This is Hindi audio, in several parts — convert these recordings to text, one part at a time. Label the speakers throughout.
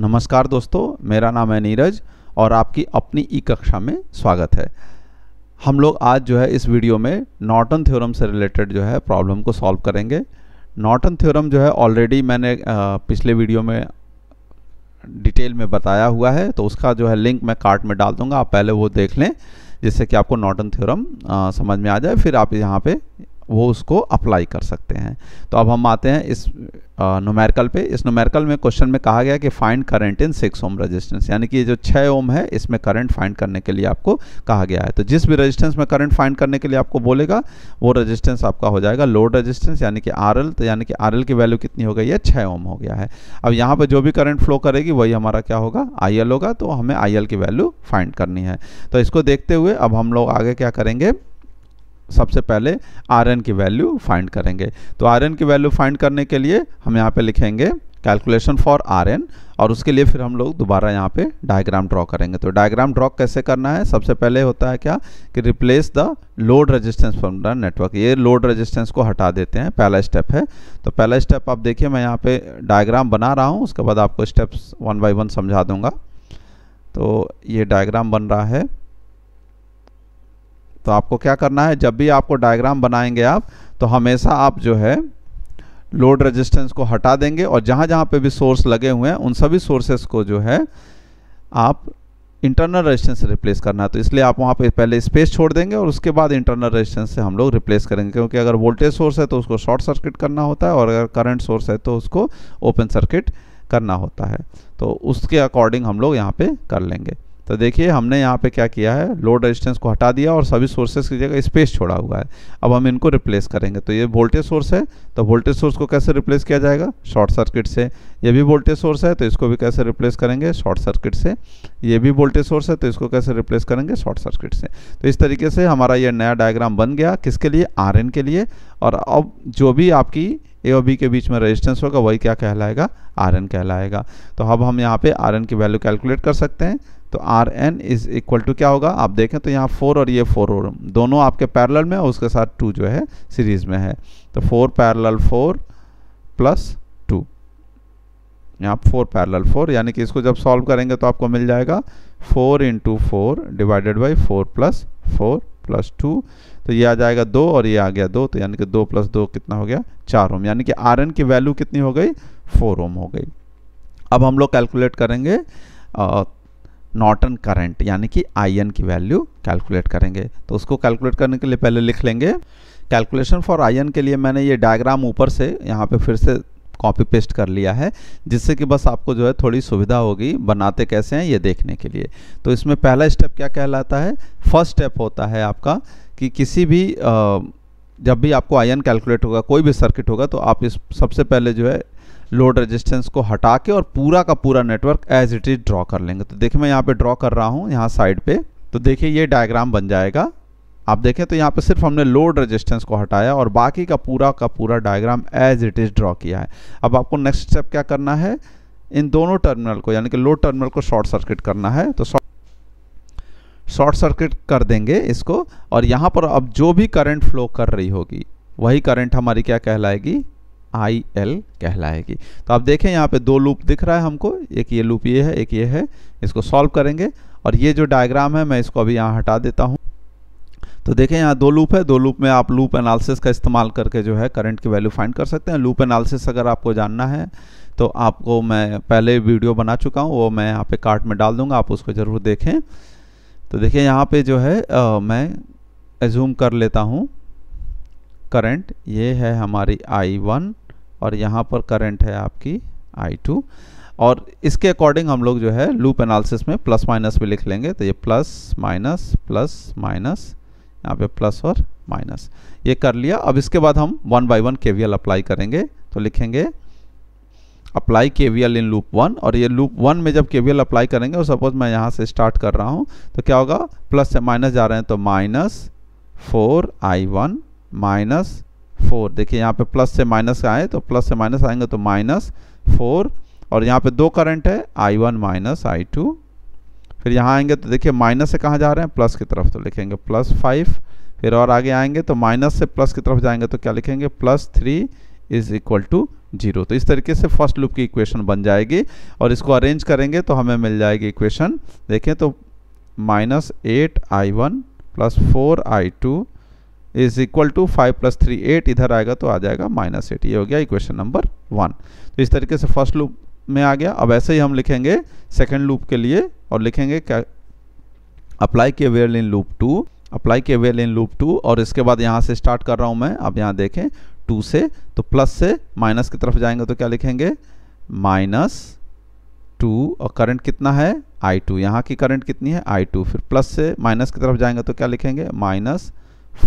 Speaker 1: नमस्कार दोस्तों मेरा नाम है नीरज और आपकी अपनी ई कक्षा में स्वागत है हम लोग आज जो है इस वीडियो में नॉर्टन थ्योरम से रिलेटेड जो है प्रॉब्लम को सॉल्व करेंगे नॉर्टन थ्योरम जो है ऑलरेडी मैंने पिछले वीडियो में डिटेल में बताया हुआ है तो उसका जो है लिंक मैं कार्ट में डाल दूंगा आप पहले वो देख लें जिससे कि आपको नॉटन थ्योरम समझ में आ जाए फिर आप यहाँ पे वो उसको अप्लाई कर सकते हैं तो अब हम आते हैं इस नोमेरिकल पे इस नोमेरिकल में क्वेश्चन में कहा गया कि find current in six ohm resistance यानी कि ये जो छः ओम है इसमें करंट फाइंड करने के लिए आपको कहा गया है तो जिस भी रेजिस्टेंस में करंट फाइंड करने के लिए आपको बोलेगा वो रजिस्टेंस आपका हो जाएगा लोड रजिस्टेंस यानी कि आर तो यानी कि आर की वैल्यू कितनी हो गई है छः ओम हो गया है अब यहाँ पर जो भी करंट फ्लो करेगी वही हमारा क्या होगा आई होगा तो हमें आई की वैल्यू फाइंड करनी है तो इसको देखते हुए अब हम लोग आगे क्या करेंगे सबसे पहले आर की वैल्यू फाइंड करेंगे तो आर की वैल्यू फाइंड करने के लिए हम यहाँ पे लिखेंगे कैलकुलेशन फॉर आर और उसके लिए फिर हम लोग दोबारा यहाँ पे डायग्राम ड्रॉ करेंगे तो डायग्राम ड्रॉ कैसे करना है सबसे पहले होता है क्या कि replace the load resistance from the network ये लोड रेजिस्टेंस को हटा देते हैं पहला स्टेप है तो पहला स्टेप आप देखिए मैं यहाँ पे डायग्राम बना रहा हूँ उसके बाद आपको स्टेप्स वन बाई वन समझा दूंगा तो ये डायग्राम बन रहा है तो आपको क्या करना है जब भी आपको डायग्राम बनाएंगे आप तो हमेशा आप जो है लोड रेजिस्टेंस को हटा देंगे और जहाँ जहाँ पे भी सोर्स लगे हुए हैं उन सभी सोर्सेस को जो है आप इंटरनल रेजिस्टेंस से रिप्लेस करना है तो इसलिए आप वहाँ पे पहले स्पेस छोड़ देंगे और उसके बाद इंटरनल रेजिस्टेंस से हम लोग रिप्लेस करेंगे क्योंकि अगर वोल्टेज सोर्स है तो उसको शॉर्ट सर्किट करना होता है और अगर करंट सोर्स है तो उसको ओपन सर्किट करना होता है तो उसके अकॉर्डिंग हम लोग यहाँ पे कर लेंगे तो देखिए हमने यहाँ पे क्या किया है लोड रेजिस्टेंस को हटा दिया और सभी सोर्सेस की जगह स्पेस छोड़ा हुआ है अब हम इनको रिप्लेस करेंगे तो ये वोल्टेज सोर्स है तो वोल्टेज सोर्स को कैसे रिप्लेस किया जाएगा शॉर्ट सर्किट से ये भी वोल्टेज सोर्स है तो इसको भी कैसे रिप्लेस करेंगे शॉर्ट सर्किट से ये भी वोल्टेज सोर्स है तो इसको कैसे रिप्लेस करेंगे शॉर्ट सर्किट से तो इस तरीके से हमारा ये नया डायग्राम बन गया किसके लिए आर के लिए और अब जो भी आपकी ए और बी के बीच में रेजिस्टेंस होगा वही क्या कहलाएगा आर एन कहलाएगा तो अब हम यहाँ पे आर एन की वैल्यू कैलकुलेट कर सकते हैं तो R N is equal to क्या होगा आप देखें तो यहाँ फोर और ये फोर और दोनों आपके पैरल में और उसके साथ टू जो है सीरीज में है तो four parallel four plus two यहाँ फोर पैरल फोर यानी कि इसको जब सॉल्व करेंगे तो आपको मिल जाएगा four into four divided by four plus four plus two तो ये आ जाएगा दो और ये आ गया दो तो यानी कि दो प्लस दो कितना हो गया चार ओम यानी कि आर की वैल्यू कितनी हो गई फोर ओम हो गई अब हम लोग कैलकुलेट करेंगे नॉटन करंट यानी कि आई की वैल्यू कैलकुलेट करेंगे तो उसको कैलकुलेट करने के लिए पहले लिख लेंगे कैलकुलेशन फॉर आयन के लिए मैंने ये डायग्राम ऊपर से यहाँ पे फिर से कॉपी पेस्ट कर लिया है जिससे कि बस आपको जो है थोड़ी सुविधा होगी बनाते कैसे हैं ये देखने के लिए तो इसमें पहला स्टेप क्या कहलाता है फर्स्ट स्टेप होता है आपका कि किसी भी जब भी आपको आयन कैलकुलेट होगा कोई भी सर्किट होगा तो आप इस सबसे पहले जो है लोड रेजिस्टेंस को हटा के और पूरा का पूरा network as it is draw कर लेंगे तो देखिए मैं यहाँ पे ड्रॉ कर रहा हूँ यहाँ साइड पे तो देखिए ये डायग्राम बन जाएगा आप देखें तो यहाँ पे सिर्फ हमने लोड रेजिस्टेंस को हटाया और बाकी का पूरा का पूरा diagram as it is draw किया है अब आपको नेक्स्ट स्टेप क्या करना है इन दोनों टर्मिनल को यानी कि लोड टर्मिनल को शॉर्ट सर्किट करना है तो शॉर्ट सर्किट कर देंगे इसको और यहाँ पर अब जो भी करंट फ्लो कर रही होगी वही करंट हमारी क्या कहलाएगी आई एल कहलाएगी तो आप देखें यहाँ पे दो लूप दिख रहा है हमको एक ये लूप ये है एक ये है इसको सॉल्व करेंगे और ये जो डायग्राम है मैं इसको अभी यहाँ हटा देता हूँ तो देखें यहाँ दो लूप है दो लूप में आप लूप एनालिसिस का इस्तेमाल करके जो है करंट की वैल्यू फाइंड कर सकते हैं लूप एनालिसिस अगर आपको जानना है तो आपको मैं पहले वीडियो बना चुका हूँ वो मैं यहाँ पे कार्ट में डाल दूंगा आप उसको ज़रूर देखें तो देखिए यहाँ पे जो है आ, मैं एजूम कर लेता हूँ करंट ये है हमारी आई और यहाँ पर करंट है आपकी आई और इसके अकॉर्डिंग हम लोग जो है लूप एनालिसिस में प्लस माइनस भी लिख लेंगे तो ये प्लस माइनस प्लस माइनस यहाँ पे प्लस और माइनस ये कर लिया अब इसके बाद हम वन बाई वन के अप्लाई करेंगे तो लिखेंगे अप्लाई के इन लूप वन और ये लूप वन में जब के अप्लाई करेंगे और सपोज मैं यहाँ से स्टार्ट कर रहा हूँ तो क्या होगा प्लस से माइनस जा रहे हैं तो minus four I one minus four देखिए यहाँ पे प्लस से माइनस आए तो प्लस से माइनस आएंगे तो माइनस फोर और यहाँ पे दो करंट है I one minus I two फिर यहाँ आएंगे तो देखिए माइनस से कहाँ जा रहे हैं प्लस की तरफ तो लिखेंगे प्लस फाइव फिर और आगे आएंगे तो माइनस से प्लस की तरफ जाएंगे तो क्या लिखेंगे plus three is equal to zero तो इस तरीके से फर्स्ट लूप की इक्वेशन बन जाएगी और इसको अरेंज करेंगे तो हमें मिल जाएगी इक्वेशन देखें तो minus eight I one plus four I two is equal to five plus three eight इधर आएगा तो आ जाएगा माइनस एट ये हो गया इक्वेशन नंबर वन तो इस तरीके से फर्स्ट लूप में आ गया अब ऐसे ही हम लिखेंगे सेकेंड लूप के लिए और लिखेंगे क्या अप्लाई किए well in loop two apply किए वेल इन लूप टू और इसके बाद यहाँ से स्टार्ट कर रहा हूँ मैं अब यहाँ देखें टू से तो प्लस से माइनस की तरफ जाएंगे तो क्या लिखेंगे माइनस टू और करंट कितना है आई टू यहाँ की करंट कितनी है आई टू फिर प्लस से माइनस की तरफ जाएंगे तो क्या लिखेंगे माइनस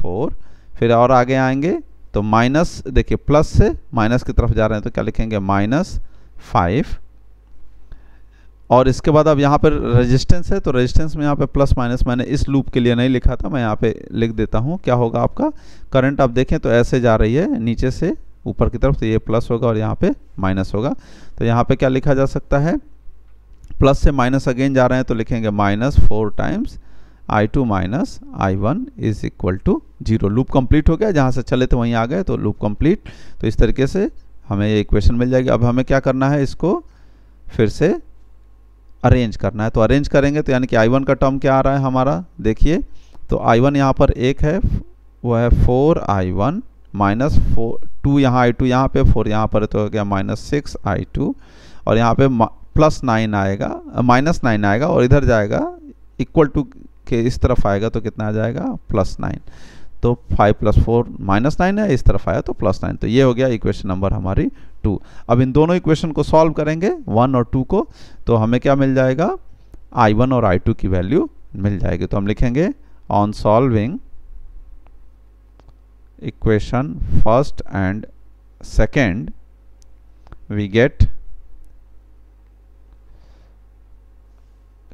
Speaker 1: फोर फिर और आगे आएंगे तो माइनस देखिए प्लस से माइनस की तरफ जा रहे हैं तो क्या लिखेंगे माइनस फाइव और इसके बाद अब यहाँ पर रेजिस्टेंस है तो रेजिस्टेंस में यहाँ पे प्लस माइनस मैंने इस लूप के लिए नहीं लिखा था मैं यहाँ पे लिख देता हूँ क्या होगा आपका करंट आप देखें तो ऐसे जा रही है नीचे से ऊपर की तरफ तो ये प्लस होगा और यहाँ पे माइनस होगा तो यहाँ पे क्या लिखा जा सकता है प्लस से माइनस अगेन जा रहे हैं तो लिखेंगे minus four times I two minus I one is equal to zero loop complete हो गया जहाँ से चले थे वहीं आ गए तो लूप कंप्लीट तो इस तरीके से हमें ये इक्वेशन मिल जाएगी अब हमें क्या करना है इसको फिर से अरेंज करना है तो अरेंज करेंगे तो यानी कि आई वन का टर्म क्या आ रहा है हमारा देखिए तो आई वन यहाँ पर एक है वह है four I one minus four two यहाँ आई टू यहाँ पे फोर यहाँ पर तो हो गया माइनस सिक्स आई टू और यहाँ पे प्लस नाइन आएगा माइनस नाइन आएगा और इधर जाएगा इक्वल टू के इस तरफ आएगा तो कितना आ जाएगा प्लस नाइन तो five plus four minus nine है इस तरफ आया तो प्लस नाइन तो ये हो गया इक्वेशन नंबर हमारी टू अब इन दोनों इक्वेशन को सॉल्व करेंगे वन और टू को तो हमें क्या मिल जाएगा आई वन और आई टू की वैल्यू मिल जाएगी तो हम लिखेंगे on solving equation first and second we get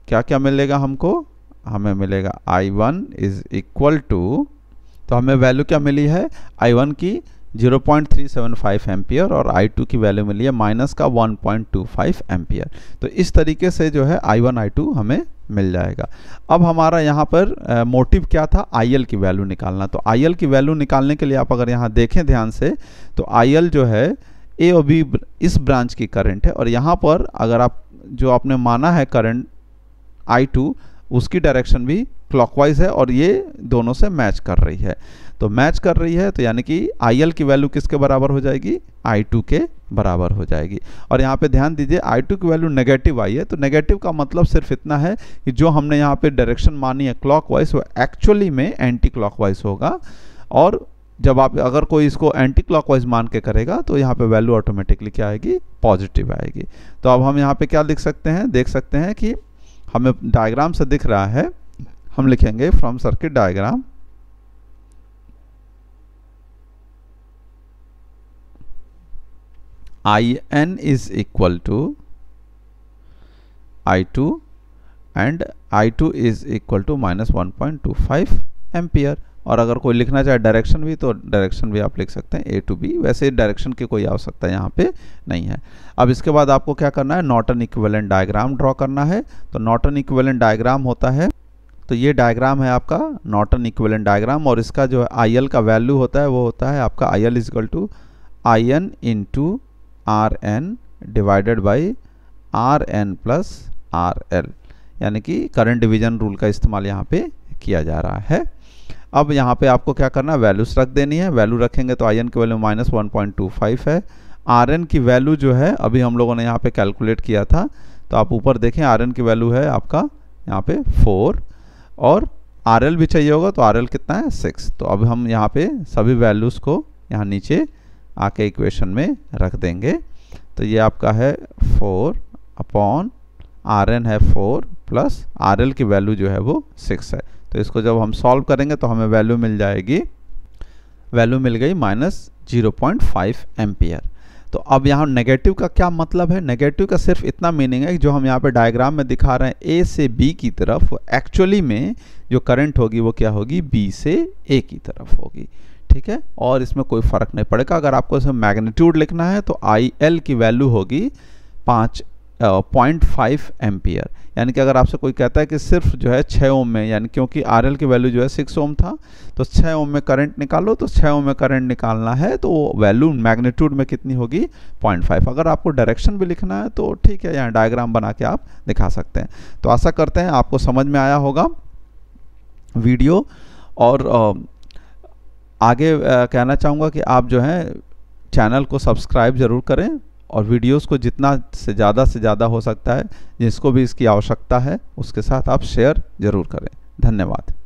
Speaker 1: क्या क्या मिलेगा हमको हमें मिलेगा I one is equal to तो हमें वैल्यू क्या मिली है आई वन की 0.375 एम्पियर और I2 की वैल्यू मिली है माइनस का 1.25 एम्पियर तो इस तरीके से जो है I1 I2 हमें मिल जाएगा अब हमारा यहाँ पर मोटिव क्या था IL की वैल्यू निकालना तो IL की वैल्यू निकालने के लिए आप अगर यहाँ देखें ध्यान से तो IL जो है ए और बी इस ब्रांच की करंट है और यहाँ पर अगर आप जो आपने माना है करंट I2 उसकी डायरेक्शन भी क्लॉकवाइज है और ये दोनों से मैच कर रही है तो मैच कर रही है तो यानी कि आई की वैल्यू किसके बराबर हो जाएगी आई टू के बराबर हो जाएगी और यहाँ पे ध्यान दीजिए आई टू की वैल्यू नेगेटिव आई है तो नेगेटिव का मतलब सिर्फ इतना है कि जो हमने यहाँ पे डायरेक्शन मानी है क्लॉकवाइज वो एक्चुअली में एंटी क्लॉकवाइज होगा और जब आप अगर कोई इसको एंटी क्लॉकवाइज मान के करेगा तो यहाँ पे वैल्यू ऑटोमेटिकली क्या आएगी पॉजिटिव आएगी तो अब हम यहाँ पे क्या लिख सकते हैं देख सकते हैं कि हमें डायग्राम से दिख रहा है हम लिखेंगे from circuit diagram I N is equal to I two and I two is equal to minus one point two five ampere और अगर कोई लिखना चाहे डायरेक्शन भी तो डायरेक्शन भी आप लिख सकते हैं ए टू बी वैसे डायरेक्शन की कोई आवश्यकता यहाँ पे नहीं है अब इसके बाद आपको क्या करना है नॉटन इक्वेलेंट डायग्राम ड्रॉ करना है तो नॉटन इक्वेलेंट डायग्राम होता है तो ये डायग्राम है आपका नॉटन इक्वलेंट डायग्राम और इसका जो है आई का वैल्यू होता है वो होता है आपका I L is equal to I N into R N divided by R N plus R L यानी कि करंट डिवीजन रूल का इस्तेमाल यहाँ पे किया जा रहा है अब यहाँ पे आपको क्या करना है वैल्यूस रख देनी है वैल्यू रखेंगे तो आई एन की value minus one point two five है आर एन की वैल्यू जो है अभी हम लोगों ने यहाँ पे कैलकुलेट किया था तो आप ऊपर देखें आर एन की वैल्यू है आपका यहाँ पे फोर और आर भी चाहिए होगा तो आर कितना है सिक्स तो अब हम यहाँ पे सभी वैल्यूज़ को यहाँ नीचे आके इक्वेशन में रख देंगे तो ये आपका है फोर अपॉन आर है फोर प्लस आर की वैल्यू जो है वो सिक्स है तो इसको जब हम सॉल्व करेंगे तो हमें वैल्यू मिल जाएगी वैल्यू मिल गई minus zero point five ampere तो अब यहाँ नेगेटिव का क्या मतलब है नेगेटिव का सिर्फ इतना मीनिंग है जो हम यहाँ पे डायग्राम में दिखा रहे हैं ए से बी की तरफ एक्चुअली में जो करंट होगी वो क्या होगी बी से ए की तरफ होगी ठीक है और इसमें कोई फ़र्क नहीं पड़ेगा अगर आपको इसमें मैग्नीट्यूड लिखना है तो आई एल की वैल्यू होगी पाँच पॉइंट फाइव एम्पियर यानी कि अगर आपसे कोई कहता है कि सिर्फ जो है छः ओम में यानी क्योंकि आर एल की वैल्यू जो है सिक्स ओम था तो छः ओम में करंट निकालो तो छः ओम में करंट निकालना है तो वो वैल्यू मैग्नीट्यूड में कितनी होगी पॉइंट फाइव अगर आपको डायरेक्शन भी लिखना है तो ठीक है यहाँ डायग्राम बना के आप दिखा सकते हैं तो आशा करते हैं आपको समझ में आया होगा वीडियो और आगे कहना चाहूँगा कि आप जो है चैनल को सब्सक्राइब ज़रूर करें और वीडियोस को जितना से ज़्यादा से ज़्यादा हो सकता है जिसको भी इसकी आवश्यकता है उसके साथ आप शेयर ज़रूर करें धन्यवाद